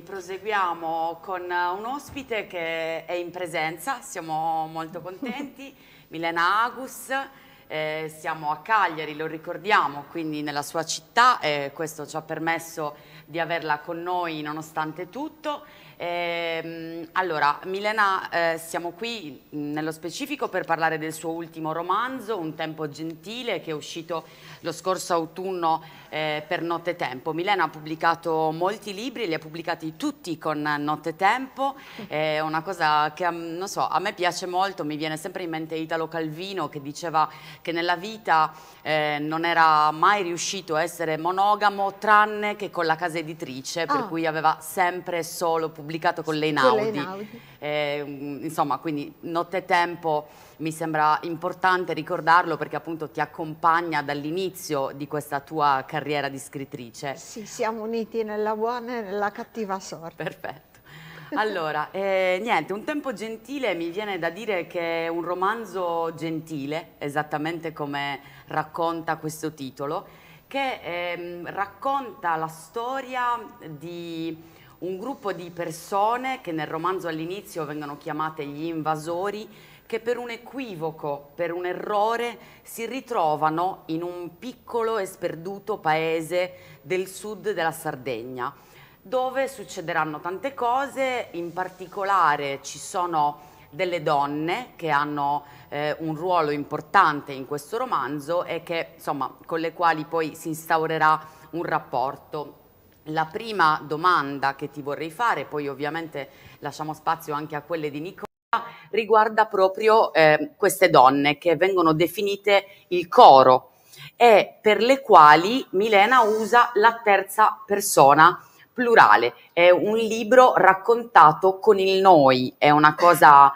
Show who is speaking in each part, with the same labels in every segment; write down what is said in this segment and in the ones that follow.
Speaker 1: proseguiamo con eh, un ospite che è in presenza, siamo molto contenti, Milena Agus, eh, siamo a Cagliari, lo ricordiamo, quindi nella sua città e eh, questo ci ha permesso di averla con noi nonostante tutto. Eh, allora, Milena, eh, siamo qui mm, nello specifico per parlare del suo ultimo romanzo, Un tempo gentile, che è uscito lo scorso autunno eh, per Tempo. Milena ha pubblicato molti libri, li ha pubblicati tutti con Notte Tempo. è una cosa che mm, non so, a me piace molto, mi viene sempre in mente Italo Calvino che diceva che nella vita eh, non era mai riuscito a essere monogamo tranne che con la casa editrice, per ah. cui aveva sempre solo pubblicato con Leinaudi. Con Leinaudi. Eh, mm, insomma, quindi Notte Tempo mi sembra importante ricordarlo perché appunto ti accompagna dall'inizio di questa tua carriera di scrittrice. Sì, siamo uniti nella buona e nella cattiva
Speaker 2: sorte. Perfetto.
Speaker 1: Allora, eh, niente, Un tempo gentile mi viene da dire che è un romanzo gentile, esattamente come racconta questo titolo, che eh, racconta la storia di un gruppo di persone che nel romanzo all'inizio vengono chiamate gli invasori, che per un equivoco, per un errore, si ritrovano in un piccolo e sperduto paese del sud della Sardegna, dove succederanno tante cose, in particolare ci sono delle donne che hanno eh, un ruolo importante in questo romanzo e che, insomma, con le quali poi si instaurerà un rapporto. La prima domanda che ti vorrei fare, poi ovviamente lasciamo spazio anche a quelle di Nicola, riguarda proprio eh, queste donne che vengono definite il coro e per le quali Milena usa la terza persona plurale. È un libro raccontato con il noi, è una cosa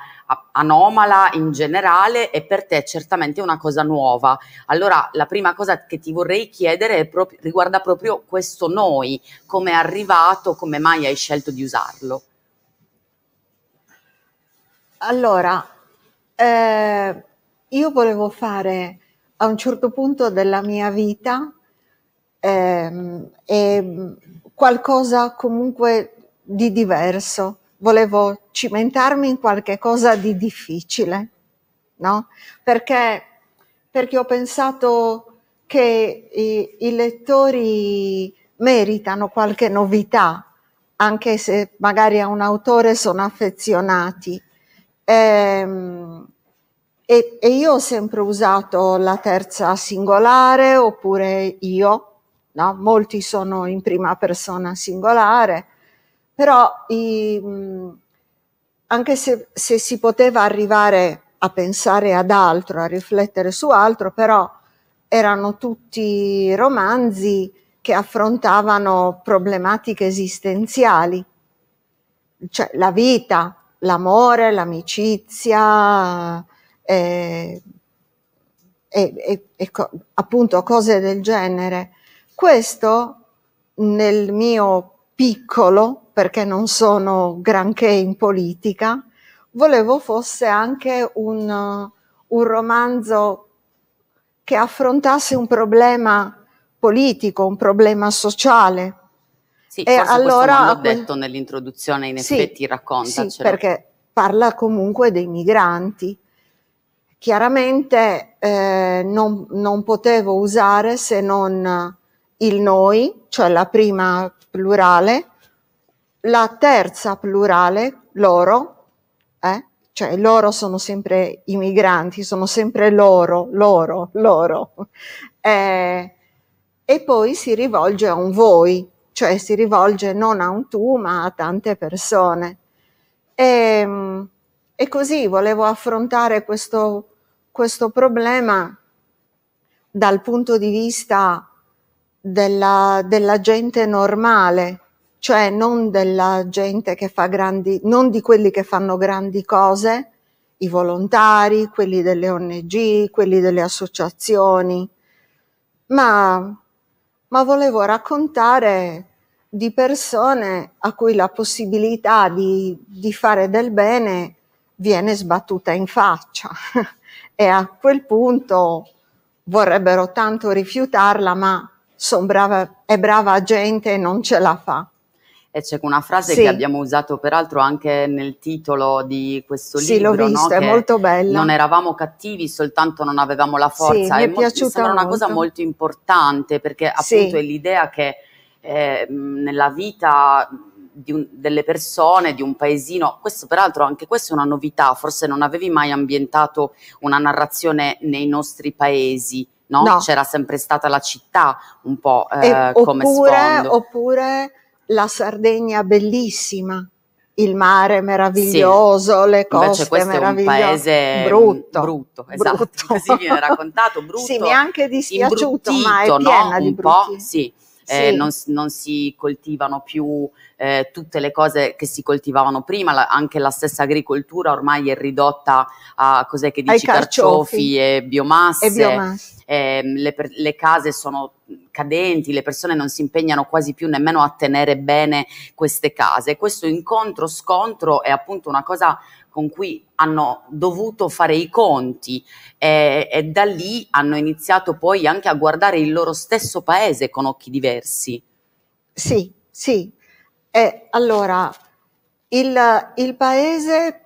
Speaker 1: anomala in generale e per te certamente una cosa nuova. Allora la prima cosa che ti vorrei chiedere proprio, riguarda proprio questo noi, come è arrivato, come mai hai scelto di usarlo.
Speaker 2: Allora, eh, io volevo fare a un certo punto della mia vita ehm, e qualcosa comunque di diverso. Volevo cimentarmi in qualche cosa di difficile, no? Perché, perché ho pensato che i, i lettori meritano qualche novità, anche se magari a un autore sono affezionati Ehm, e, e, io ho sempre usato la terza singolare oppure io, no? molti sono in prima persona singolare, però i, anche se, se, si poteva arrivare a pensare ad altro, a riflettere su altro, però erano tutti romanzi che affrontavano problematiche esistenziali, cioè la vita, l'amore, l'amicizia eh, e, e, e, e appunto cose del genere. Questo nel mio piccolo, perché non sono granché in politica, volevo fosse anche un, un romanzo che affrontasse un problema politico, un problema sociale,
Speaker 1: sì, e allora, l'ho detto nell'introduzione, in effetti sì, racconta. Sì, perché
Speaker 2: parla comunque dei migranti. Chiaramente eh, non, non, potevo usare se non il noi, cioè la prima plurale, la terza plurale, loro, eh? cioè loro sono sempre i migranti, sono sempre loro, loro, loro. Eh, e poi si rivolge a un voi, cioè si rivolge non a un tu ma a tante persone. E, ehm, e così volevo affrontare questo, questo, problema dal punto di vista della, della gente normale, cioè non della gente che fa grandi, non di quelli che fanno grandi cose, i volontari, quelli delle ONG, quelli delle associazioni, ma ma volevo raccontare di persone a cui la possibilità di, di fare del bene viene sbattuta in faccia e a quel punto vorrebbero tanto rifiutarla, ma brava, è brava gente e non ce la fa. E c'è una
Speaker 1: frase sì. che abbiamo usato peraltro anche nel titolo di questo sì, libro. Sì, l'ho visto, no? è molto bella. Non eravamo cattivi, soltanto non avevamo la forza. Sì, è, è molto, sembra molto. una cosa molto importante perché appunto è l'idea che eh, nella vita un, delle persone, di un paesino, questo peraltro anche questa è una novità, forse non avevi mai ambientato una narrazione nei nostri paesi. No? no. C'era sempre stata la città un po' eh, e, come oppure, sfondo.
Speaker 2: Oppure la Sardegna bellissima, il mare meraviglioso, sì. le coste meravigliose. Invece è un paese brutto. Brutto, esatto. Brutto. Così viene raccontato, brutto. Sì, mi è anche dispiaciuto, ma è piena no? di brutti.
Speaker 1: Sì eh, sì. non, non, si coltivano più eh, tutte le cose che si coltivavano prima, la, anche la stessa agricoltura ormai è ridotta a cos'è che dici, carciofi, e biomasse. E biomasse. Eh, le, le, case sono cadenti, le persone non si impegnano quasi più nemmeno a tenere bene queste case. Questo incontro-scontro è appunto una cosa con cui hanno dovuto fare i conti eh, e da lì hanno iniziato poi anche a guardare il loro stesso paese con occhi diversi.
Speaker 2: Sì, sì. Eh, allora, il, il paese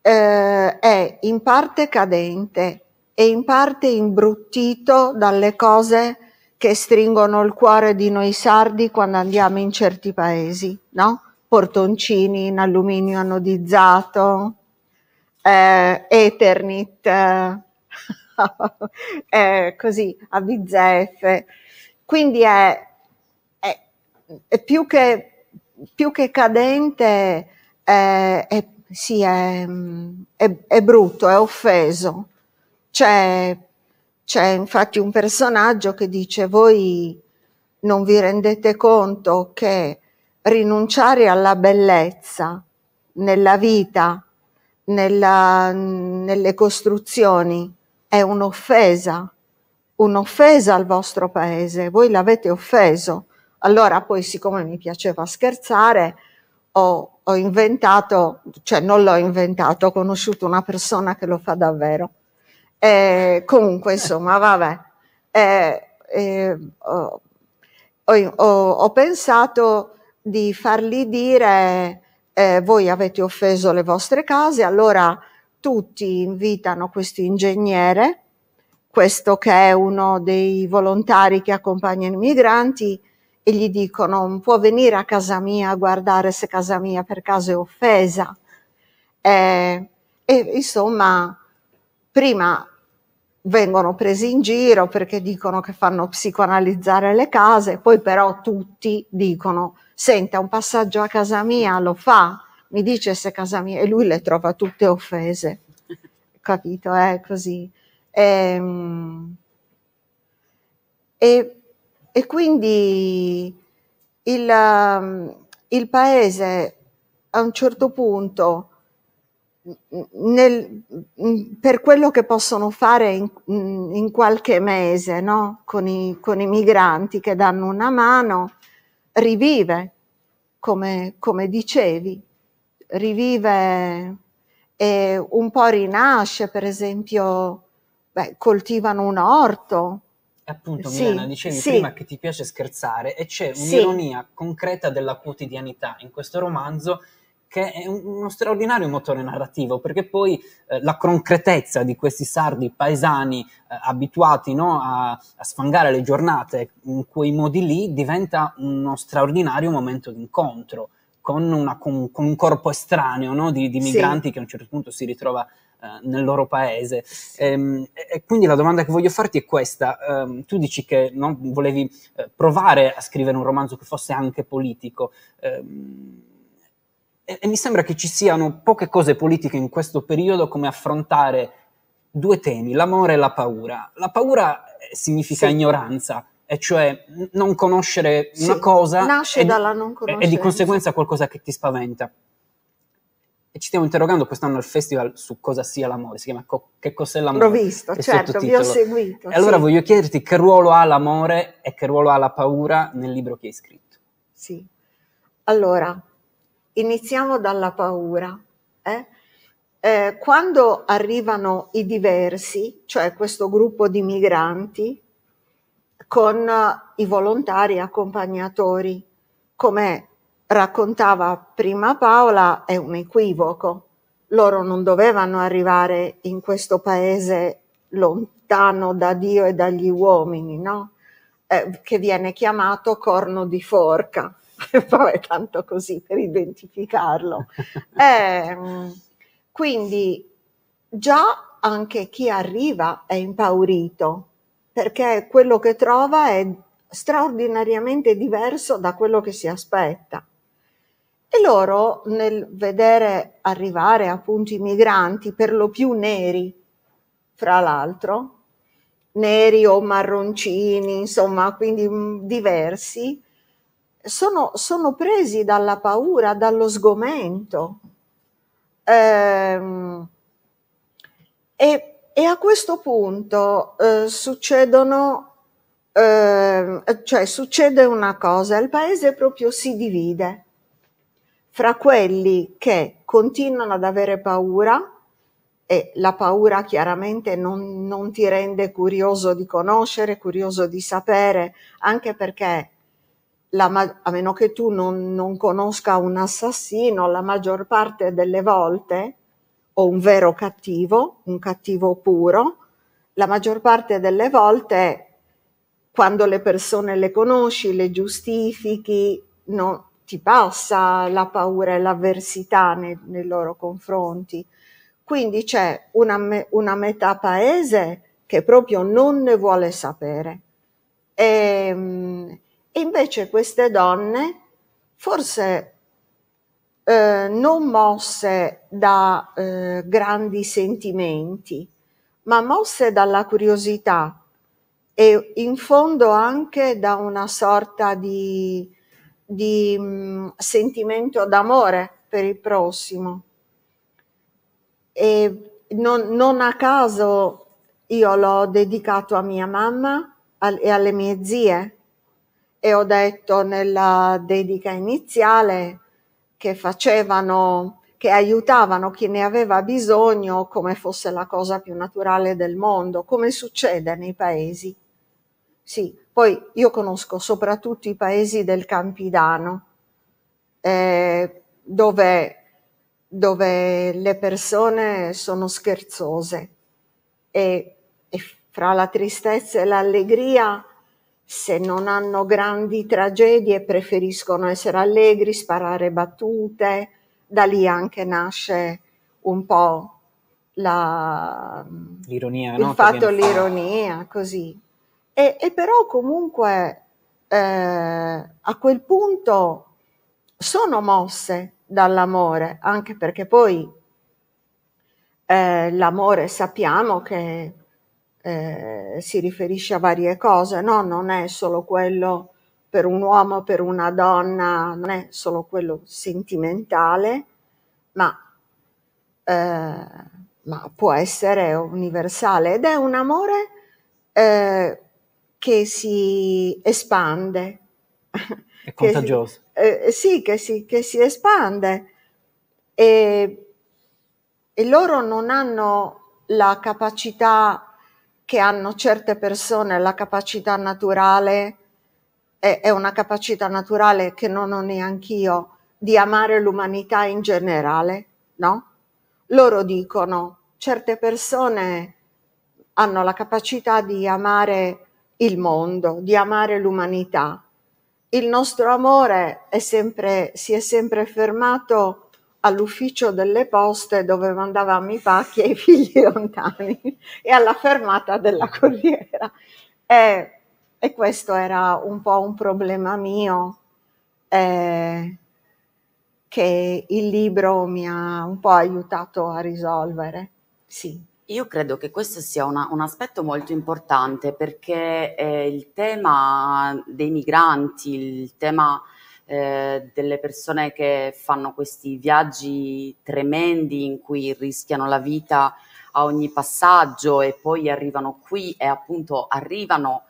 Speaker 2: eh, è in parte cadente e in parte imbruttito dalle cose che stringono il cuore di noi sardi quando andiamo in certi paesi, no? Portoncini in alluminio anodizzato, eh, Eternit, eh, così, ABZF. Quindi è, è, è più, che, più, che, cadente, è, è sì, è, brutto, è offeso. C'è, c'è infatti un personaggio che dice voi non vi rendete conto che rinunciare alla bellezza nella vita nella, nelle costruzioni è un'offesa, un'offesa al vostro paese, voi l'avete offeso. Allora poi siccome mi piaceva scherzare, ho, ho, inventato, cioè non l'ho inventato, ho conosciuto una persona che lo fa davvero. Eh, comunque, insomma, vabbè, eh, eh, ho, ho, ho, pensato di fargli dire eh, voi avete offeso le vostre case, allora tutti invitano questo ingegnere, questo che è uno dei volontari che accompagna i migranti, e gli dicono può venire a casa mia a guardare se casa mia per caso è offesa. Eh, e insomma, prima vengono presi in giro perché dicono che fanno psicoanalizzare le case, poi però tutti dicono, senta un passaggio a casa mia, lo fa, mi dice se casa mia, e lui le trova tutte offese, capito? È eh? così. Ehm, e, e, quindi il, il paese a un certo punto nel, mm, per quello che possono fare in, mm, in qualche mese no? con, i, con, i, migranti che danno una mano, rivive, come, come dicevi, rivive e un po' rinasce, per esempio, beh, coltivano un orto, Appunto, sì, Milena, dicevi sì. prima
Speaker 3: che ti piace scherzare e c'è un'ironia sì. concreta della quotidianità in questo romanzo che è uno straordinario motore narrativo, perché poi eh, la concretezza di questi sardi paesani eh, abituati no, a, a, sfangare le giornate in quei modi lì diventa uno straordinario momento d'incontro con, con, con, un corpo estraneo no, di, di, migranti sì. che a un certo punto si ritrova eh, nel loro paese. Ehm, e, e, quindi la domanda che voglio farti è questa. Um, tu dici che no, volevi eh, provare a scrivere un romanzo che fosse anche politico. Um, e, e mi sembra che ci siano poche cose politiche in questo periodo come affrontare due temi, l'amore e la paura. La paura eh, significa sì. ignoranza, e cioè non conoscere sì. una cosa Nasce e, dalla
Speaker 2: non conoscenza. e di conseguenza
Speaker 3: qualcosa che ti spaventa. E ci stiamo interrogando quest'anno al festival su cosa sia l'amore, si chiama co- Che cos'è l'amore? L'ho visto, certo, vi ho
Speaker 2: seguito. E allora sì.
Speaker 3: voglio chiederti che ruolo ha l'amore e che ruolo ha la paura nel libro che hai scritto. Sì,
Speaker 2: allora Iniziamo dalla paura. Eh? Eh, quando arrivano i diversi, cioè questo gruppo di migranti, con eh, i volontari accompagnatori, come raccontava prima Paola, è un equivoco. Loro non dovevano arrivare in questo paese lontano da Dio e dagli uomini, no? Eh, che viene chiamato corno di forca poi è tanto così per identificarlo. Eh, quindi già anche chi arriva è impaurito perché quello che trova è straordinariamente diverso da quello che si aspetta. E loro nel vedere arrivare appunto i migranti, per lo più neri, fra l'altro, neri o marroncini, insomma, quindi diversi, sono, sono presi dalla paura, dallo sgomento. Ehm, e, e, a questo punto eh, succedono, eh, cioè succede una cosa, il paese proprio si divide fra quelli che continuano ad avere paura, e la paura chiaramente non, non, ti rende curioso di conoscere, curioso di sapere, anche perché la, a meno che tu non, non, conosca un assassino, la maggior parte delle volte, o un vero cattivo, un cattivo puro, la maggior parte delle volte quando le persone le conosci, le giustifichi, no, ti passa la paura e l'avversità nei, nei loro confronti. Quindi c'è una, me, una, metà paese che proprio non ne vuole sapere. E, ehm, Invece queste donne, forse eh, non mosse da eh, grandi sentimenti, ma mosse dalla curiosità e in fondo anche da una sorta di, di mh, mm, sentimento d'amore per il prossimo. E non, non a caso io l'ho dedicato a mia mamma e alle mie zie, e ho detto nella dedica iniziale che facevano, che aiutavano chi ne aveva bisogno come fosse la cosa più naturale del mondo, come succede nei paesi. Sì, poi io conosco soprattutto i paesi del Campidano, eh, dove dove le persone sono scherzose e, e, fra la tristezza e l'allegria se non hanno grandi tragedie preferiscono essere allegri, sparare battute, da lì anche nasce un po' la,
Speaker 3: l'ironia, il no? fatto
Speaker 2: l'ironia, fa. così. E, e, però comunque eh, a quel punto sono mosse dall'amore, anche perché poi eh, l'amore sappiamo che eh, si riferisce a varie cose, no? Non è solo quello per un uomo, per una donna, non è solo quello sentimentale, ma, eh, ma può essere universale ed è un amore eh, che si espande.
Speaker 3: È contagioso.
Speaker 2: Che si, eh, eh, sì, che si, che si espande. E, e loro non hanno la capacità che hanno certe persone la capacità naturale, è, è una capacità naturale che non ho neanche io, di amare l'umanità in generale, no? Loro dicono, certe persone hanno la capacità di amare il mondo, di amare l'umanità. Il nostro amore è sempre, si è sempre fermato all'ufficio delle poste dove mandavamo i pacchi ai figli lontani e alla fermata della corriera. E, e questo era un po' un problema mio eh, che il libro mi ha un po' aiutato a risolvere. Sì.
Speaker 1: Io credo che questo sia una, un aspetto molto importante perché eh, il tema dei migranti, il tema eh, delle persone che fanno questi viaggi tremendi in cui rischiano la vita a ogni passaggio e poi arrivano qui e appunto arrivano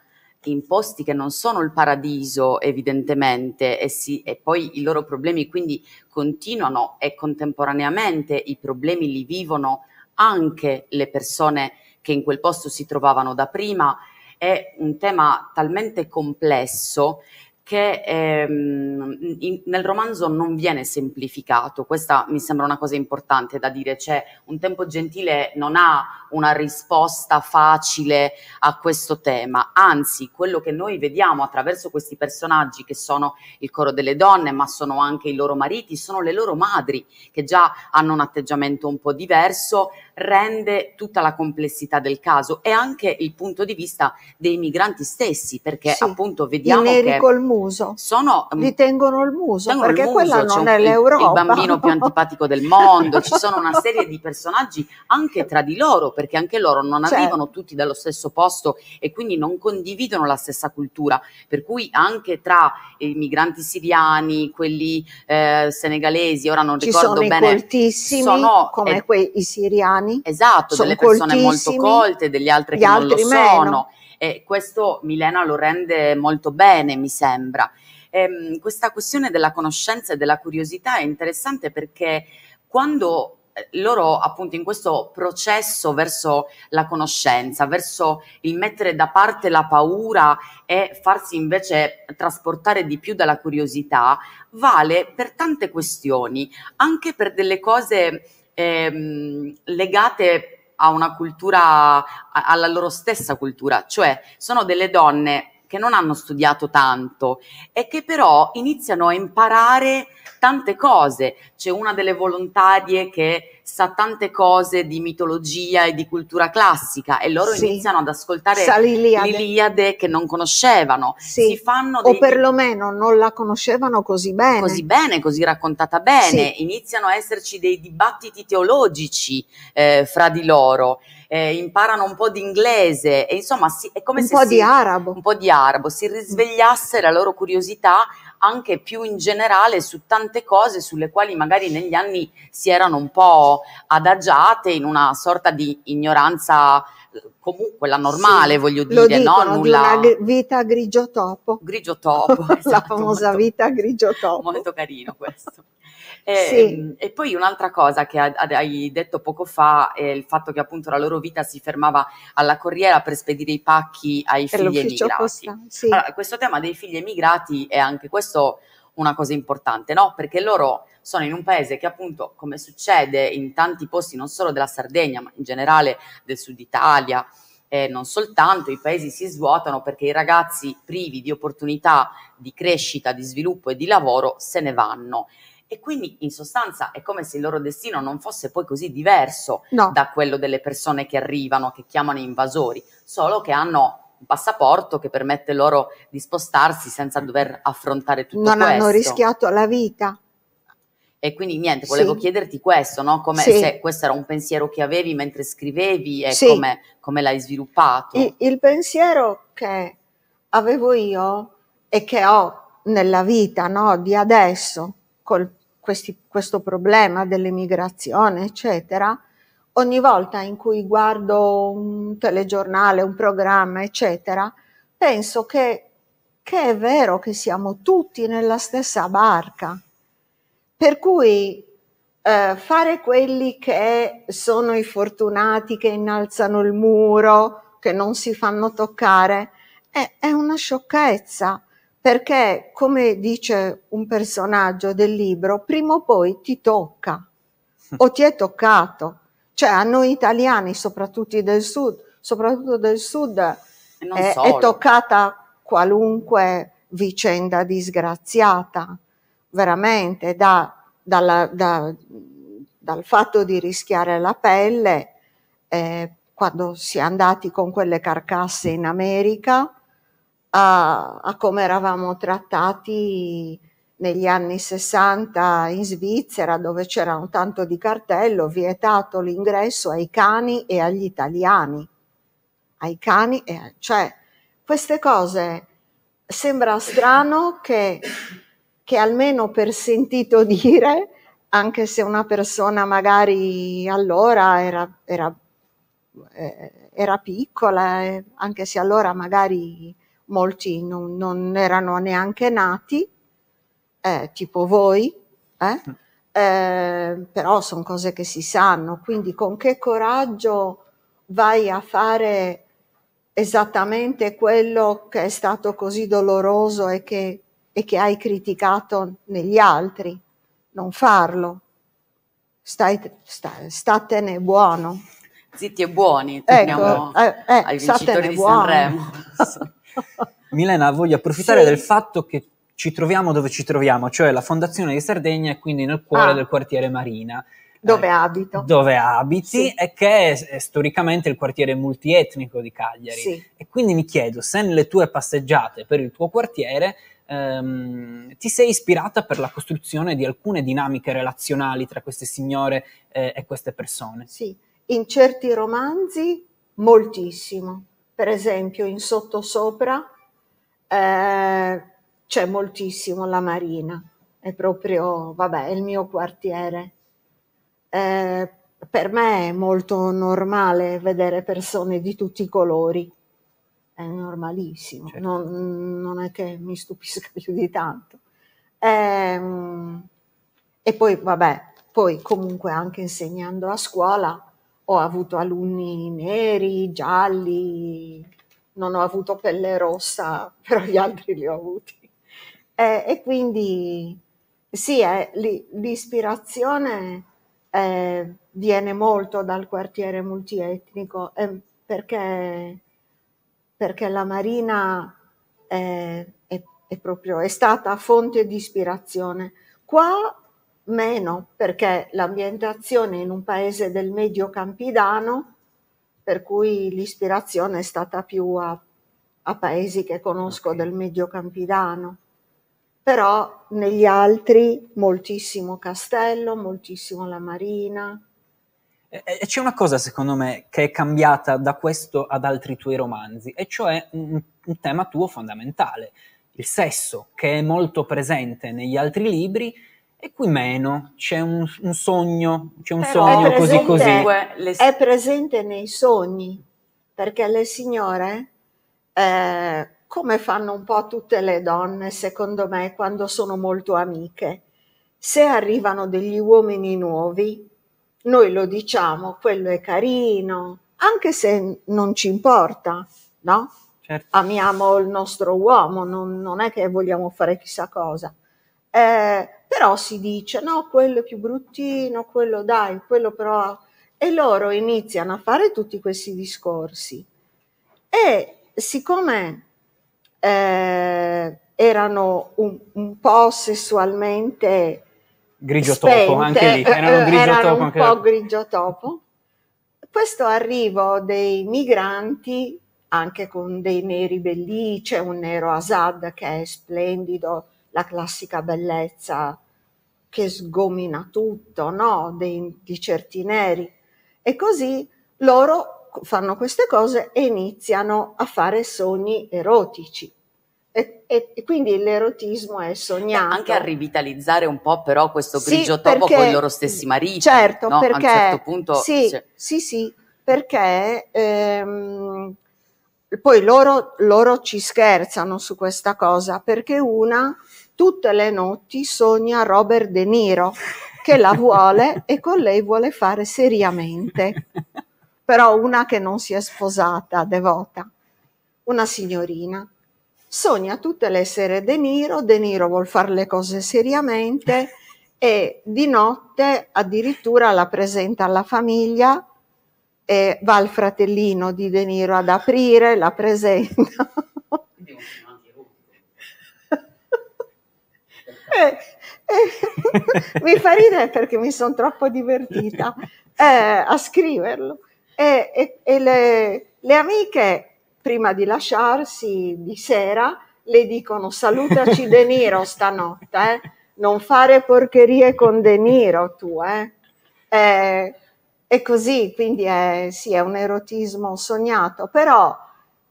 Speaker 1: in posti che non sono il paradiso evidentemente e, si, e poi i loro problemi quindi continuano e contemporaneamente i problemi li vivono anche le persone che in quel posto si trovavano da prima è un tema talmente complesso che ehm, in, nel romanzo non viene semplificato, questa mi sembra una cosa importante da dire, cioè un tempo gentile non ha una risposta facile a questo tema, anzi quello che noi vediamo attraverso questi personaggi che sono il coro delle donne, ma sono anche i loro mariti, sono le loro madri che già hanno un atteggiamento un po' diverso, rende tutta la complessità del caso e anche il punto di vista dei migranti stessi, perché sì, appunto vediamo che...
Speaker 2: Colmù muso. Sono, mm, li tengono il muso, tengono perché il muso, quella non è l'Europa. Il bambino più
Speaker 1: antipatico del mondo, ci sono una serie di personaggi anche tra di loro, perché anche loro non certo. arrivano tutti dallo stesso posto e quindi non condividono la stessa cultura, per cui anche tra i migranti siriani, quelli eh, senegalesi, ora non ricordo sono bene, sono come eh,
Speaker 2: quei, i siriani. Esatto, delle persone molto colte,
Speaker 1: degli altri che altri non lo meno. sono e questo Milena lo rende molto bene, mi sembra. E, ehm, questa questione della conoscenza e della curiosità è interessante perché quando eh, loro appunto in questo processo verso la conoscenza, verso il mettere da parte la paura e farsi invece trasportare di più dalla curiosità, vale per tante questioni, anche per delle cose ehm, legate a una cultura, alla loro stessa cultura, cioè sono delle donne che non hanno studiato tanto e che però iniziano a imparare tante cose. C'è una delle volontarie che sa tante cose di mitologia e di cultura classica e loro sì. iniziano ad ascoltare l'Iliade. l'Iliade. che non conoscevano. Sì. Dei... O perlomeno non la conoscevano così bene. Così bene, così raccontata bene. Sì. Iniziano a esserci dei dibattiti teologici eh, fra di loro eh, imparano un po' di inglese e insomma si, è come un se po' si, di arabo. un po' di arabo, si risvegliasse la loro curiosità anche più in generale su tante cose sulle quali magari negli anni si erano un po' adagiate in una sorta di ignoranza comunque la normale, sì, voglio dire, dicono, no? Nulla... Di
Speaker 2: una vita grigio topo. Grigio topo, esatto, la famosa molto, vita grigio topo. Molto carino questo. E, sì.
Speaker 1: Ehm, e poi un'altra cosa che hai detto poco fa è il fatto che appunto la loro vita si fermava alla corriera per spedire i pacchi ai per figli emigrati. Posta, sì. allora, questo tema dei figli emigrati è anche questo una cosa importante, no? Perché loro sono in un paese che appunto, come succede in tanti posti, non solo della Sardegna, ma in generale del sud Italia, e non soltanto, i paesi si svuotano perché i ragazzi privi di opportunità di crescita, di sviluppo e di lavoro se ne vanno e quindi in sostanza è come se il loro destino non fosse poi così diverso no. da quello delle persone che arrivano, che chiamano invasori, solo che hanno un passaporto che permette loro di spostarsi senza dover affrontare tutto non questo. Non hanno rischiato
Speaker 2: la vita.
Speaker 1: E quindi niente, volevo sì. chiederti questo, no? come sì. se questo era un pensiero che avevi mentre scrivevi e sì. come, come, l'hai sviluppato.
Speaker 2: Il, il pensiero che avevo io e che ho nella vita no? di adesso, col questi, questo problema dell'emigrazione, eccetera, ogni volta in cui guardo un telegiornale, un programma, eccetera, penso che, che è vero che siamo tutti nella stessa barca. Per cui eh, fare quelli che sono i fortunati che innalzano il muro, che non si fanno toccare, è, è una sciocchezza perché, come dice un personaggio del libro, prima o poi ti tocca o ti è toccato. Cioè a noi italiani, soprattutto del sud, soprattutto del sud è, è toccata qualunque vicenda disgraziata, veramente, da, dalla, da, dal fatto di rischiare la pelle eh, quando si è andati con quelle carcasse in America a, a come eravamo trattati negli anni 60 in Svizzera dove c'era un tanto di cartello vietato l'ingresso ai cani e agli italiani. Ai cani e cioè queste cose sembra strano che, che almeno per sentito dire, anche se una persona magari allora era, era, eh, era piccola, eh, anche se allora magari molti non, non erano neanche nati, eh, tipo voi, eh? Mm. Eh, però sono cose che si sanno, quindi con che coraggio vai a fare esattamente quello che è stato così doloroso e che, e che hai criticato negli altri? Non farlo, Stai, sta, statene buono.
Speaker 1: Zitti e buoni,
Speaker 3: torniamo
Speaker 2: ecco, eh, eh, ai vincitori di buono. Sanremo.
Speaker 3: Milena, voglio approfittare sì. del fatto che ci troviamo dove ci troviamo, cioè la Fondazione di Sardegna e quindi nel cuore ah. del quartiere Marina.
Speaker 2: Dove eh, abito.
Speaker 3: Dove abiti sì. e che è, è, storicamente il quartiere multietnico di Cagliari. Sì. E quindi mi chiedo se nelle tue passeggiate per il tuo quartiere ehm, ti sei ispirata per la costruzione di alcune dinamiche relazionali tra queste signore eh, e queste persone.
Speaker 2: Sì, in certi romanzi moltissimo per esempio in sottosopra eh, c'è moltissimo la marina, è proprio, vabbè, è il mio quartiere. Eh, per me è molto normale vedere persone di tutti i colori, è normalissimo, certo. non, non, è che mi stupisca più di tanto. Eh, e poi, vabbè, poi comunque anche insegnando a scuola ho avuto alunni neri, gialli, non ho avuto pelle rossa, però gli altri li ho avuti. Eh, e quindi sì, eh, l'ispirazione eh, viene molto dal quartiere multietnico eh, perché, perché, la Marina è, è, è, proprio, è stata fonte di ispirazione. Qua meno perché l'ambientazione in un paese del medio campidano, per cui l'ispirazione è stata più a, a paesi che conosco okay. del medio campidano. Però negli altri moltissimo Castello, moltissimo la Marina.
Speaker 3: E c'è una cosa secondo me che è cambiata da questo ad altri tuoi romanzi, e cioè un, un tema tuo fondamentale, il sesso, che è molto presente negli altri libri e qui meno, c'è un, un sogno, c'è un Però sogno così così.
Speaker 2: È presente nei sogni, perché le signore, eh, come fanno un po' tutte le donne, secondo me, quando sono molto amiche, se arrivano degli uomini nuovi, noi lo diciamo, quello è carino, anche se non ci importa, no? Certo. Amiamo il nostro uomo, non, non, è che vogliamo fare chissà cosa. Eh, però si dice, no, quello è più bruttino, quello dai, quello però... E loro iniziano a fare tutti questi discorsi. E siccome eh, erano un, un, po' sessualmente grigio topo, anche lì, eh, erano, un po' grigio topo, questo arrivo dei migranti anche con dei neri belli, un nero Asad che è splendido, la classica bellezza che sgomina tutto, no? Dei, di certi neri. E così loro fanno queste cose e iniziano a fare sogni erotici. E, e, e quindi l'erotismo è
Speaker 1: sognato. Anche a rivitalizzare un po' però questo grigio sì, topo con i loro stessi mariti. Certo, no? perché... A un certo punto... Sì, cioè...
Speaker 2: sì, sì, perché... Ehm, poi loro, loro ci scherzano su questa cosa perché una tutte le notti sogna Robert De Niro che la vuole e con lei vuole fare seriamente. Però una che non si è sposata, devota, una signorina. Sogna tutte le sere De Niro, De Niro vuole fare le cose seriamente e di notte addirittura la presenta alla famiglia e va il fratellino di De Niro ad aprire, la presenta. eh, eh mi fa ridere perché mi sono troppo divertita eh, a scriverlo. E, le, le amiche, prima di lasciarsi di sera, le dicono salutaci De Niro stanotte, eh? non fare porcherie con De Niro tu, eh? eh è così, quindi è, sì, è un erotismo sognato, però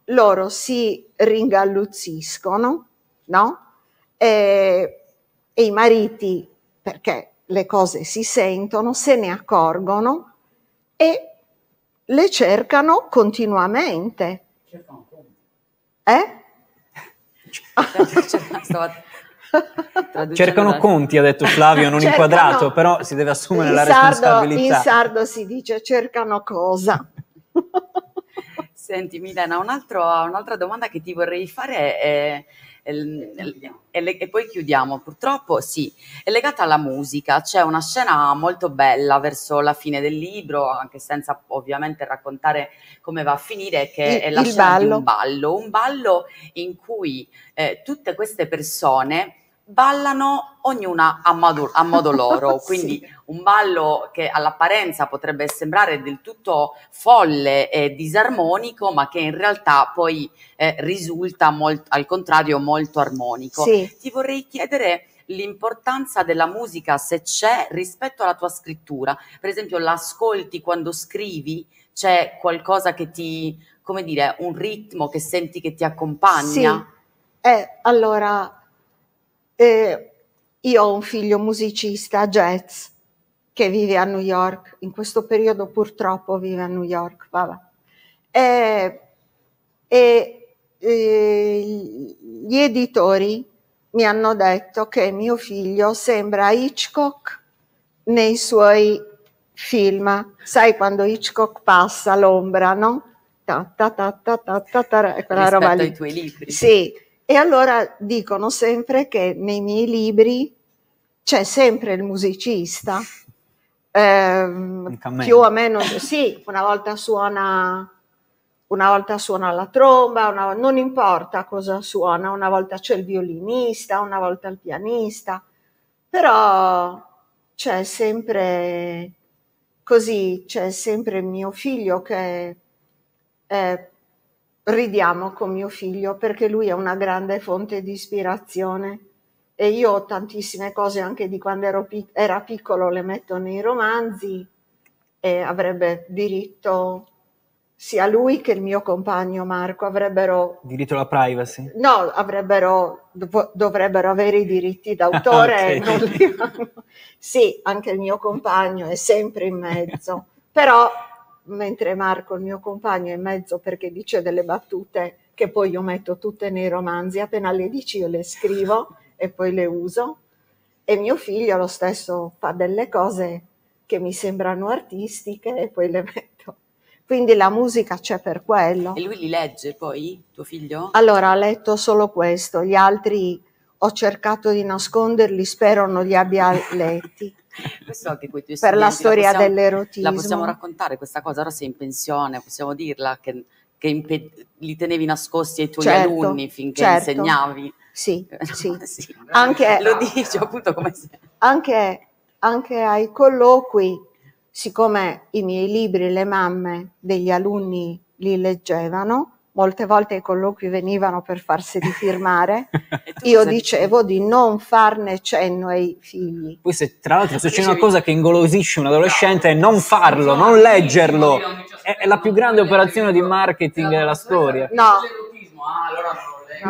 Speaker 2: loro si ringalluzziscono, no? E e i mariti, perché le cose si sentono, se ne accorgono e le cercano continuamente. Eh? Cercano Conti. Eh? Cercano
Speaker 3: conti, ha detto Flavio, non cercano, inquadrato, però si deve
Speaker 1: assumere la sardo, responsabilità. In sardo
Speaker 2: si dice cercano cosa.
Speaker 1: Senti Milena, un altro, un'altra domanda che ti vorrei fare è Ehm, e, poi chiudiamo, purtroppo sì, è legata alla musica, c'è una scena molto bella verso la fine del libro, anche senza ovviamente raccontare come va a finire, che il, è la scena ballo. di un ballo, un ballo in cui eh, tutte queste persone ballano ognuna a modo, a modo loro, quindi sì. un ballo che all'apparenza potrebbe sembrare del tutto folle e disarmonico, ma che in realtà poi eh, risulta molt, al contrario molto armonico. Sì. Ti vorrei chiedere l'importanza della musica, se c'è, rispetto alla tua scrittura. Per esempio, l'ascolti quando scrivi, c'è qualcosa che ti, come dire, un ritmo che senti che ti accompagna?
Speaker 2: Sì. Eh, allora, eh, io ho un figlio musicista jazz che vive a New York, in questo periodo purtroppo vive a New York, vabbè. E, e, e gli editori mi hanno detto che mio figlio sembra Hitchcock nei suoi film, sai quando Hitchcock passa l'ombra, no? Ta, ta, ta, ta, ta, ta, ta, quella Rispetto roba lì. ai tuoi
Speaker 1: libri. Sì,
Speaker 2: e allora dicono sempre che nei miei libri c'è sempre il musicista, ehm, più o meno sì, una volta suona, una volta suona la tromba, una, non importa cosa suona, una volta c'è il violinista, una volta il pianista, però c'è sempre così, c'è sempre mio figlio che è ridiamo con mio figlio perché lui è una grande fonte di ispirazione e io ho tantissime cose anche di quando ero, era piccolo le metto nei romanzi e avrebbe diritto sia lui che il mio compagno Marco avrebbero
Speaker 3: diritto alla privacy?
Speaker 2: No, avrebbero dovrebbero avere i diritti d'autore. ah, okay. sì, anche il mio compagno è sempre in mezzo, però mentre Marco, il mio compagno, è in mezzo perché dice delle battute che poi io metto tutte nei romanzi, appena le dici io le scrivo e poi le uso. E mio figlio lo stesso fa delle cose che mi sembrano artistiche e poi le metto. Quindi la musica c'è per quello. E lui
Speaker 1: li legge poi, tuo figlio? Allora,
Speaker 2: ha letto solo questo, gli altri ho cercato di nasconderli, spero non li abbia letti.
Speaker 1: Questo anche quei tuoi Per la storia la possiamo, dell'erotismo. La possiamo raccontare questa cosa, ora sei in pensione, possiamo dirla che, che impe- li tenevi nascosti ai tuoi certo, alunni finché certo. insegnavi. Sì, eh, sì. sì. Anche, lo dici appunto come se...
Speaker 2: Anche, anche ai colloqui, siccome i miei libri le mamme degli alunni li leggevano, molte volte i colloqui venivano per farsi rifirmare, io dicevo di non farne cenno ai figli.
Speaker 3: Poi se, tra l'altro se c'è una cosa che ingolosisce un adolescente è non farlo, non leggerlo, è, è la più grande operazione di marketing della storia. Ah,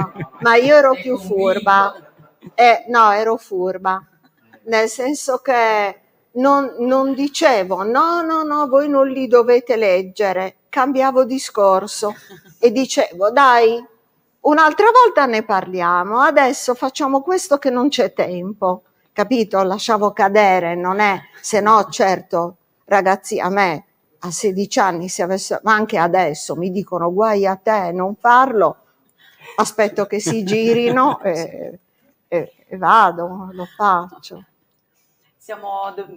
Speaker 2: no, ma io ero più furba, eh, no ero furba, nel senso che non, non dicevo no no no voi non li dovete leggere, cambiavo discorso e dicevo dai, un'altra volta ne parliamo, adesso facciamo questo che non c'è tempo, capito? Lasciavo cadere, non è, se no certo, ragazzi, a me a 16 anni, se avesse, ma anche adesso mi dicono guai a te, non farlo, aspetto che si girino e, e, e vado, lo faccio.
Speaker 1: Siamo, do,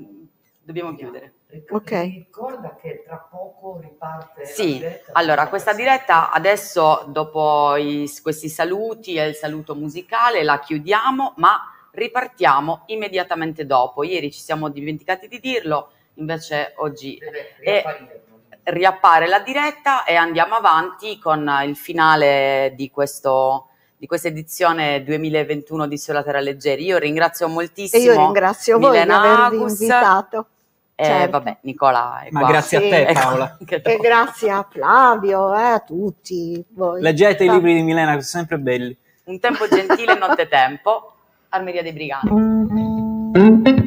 Speaker 1: dobbiamo chiudere. Okay. Ricorda che tra poco riparte. Sì, diretta, allora questa diretta adesso dopo i, questi saluti e il saluto musicale la chiudiamo, ma ripartiamo immediatamente dopo. Ieri ci siamo dimenticati di dirlo, invece oggi eh eh, e, riappare la diretta e andiamo avanti con il finale di questo di questa edizione 2021 di Sulla Leggeri. Io ringrazio moltissimo. E io ringrazio Milena voi di avervi Agus. invitato.
Speaker 2: E eh, certo. vabbè,
Speaker 1: Nicola è Ma qua. grazie sì. a te Paola.
Speaker 2: e grazie a Flavio, eh, a tutti voi. Leggete sì. i libri
Speaker 3: di Milena, sono sempre belli.
Speaker 2: Un tempo gentile,
Speaker 1: notte tempo, Armeria dei Briganti. Mm.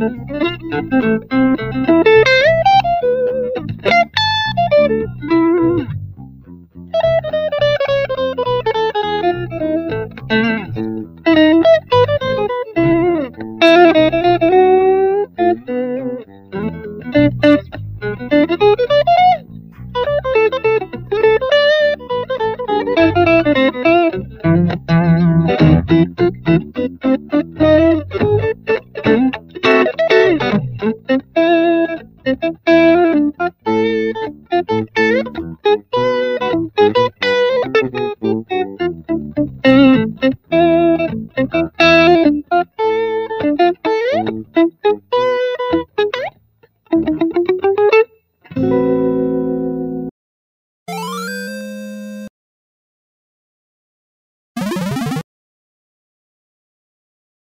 Speaker 1: Thank you.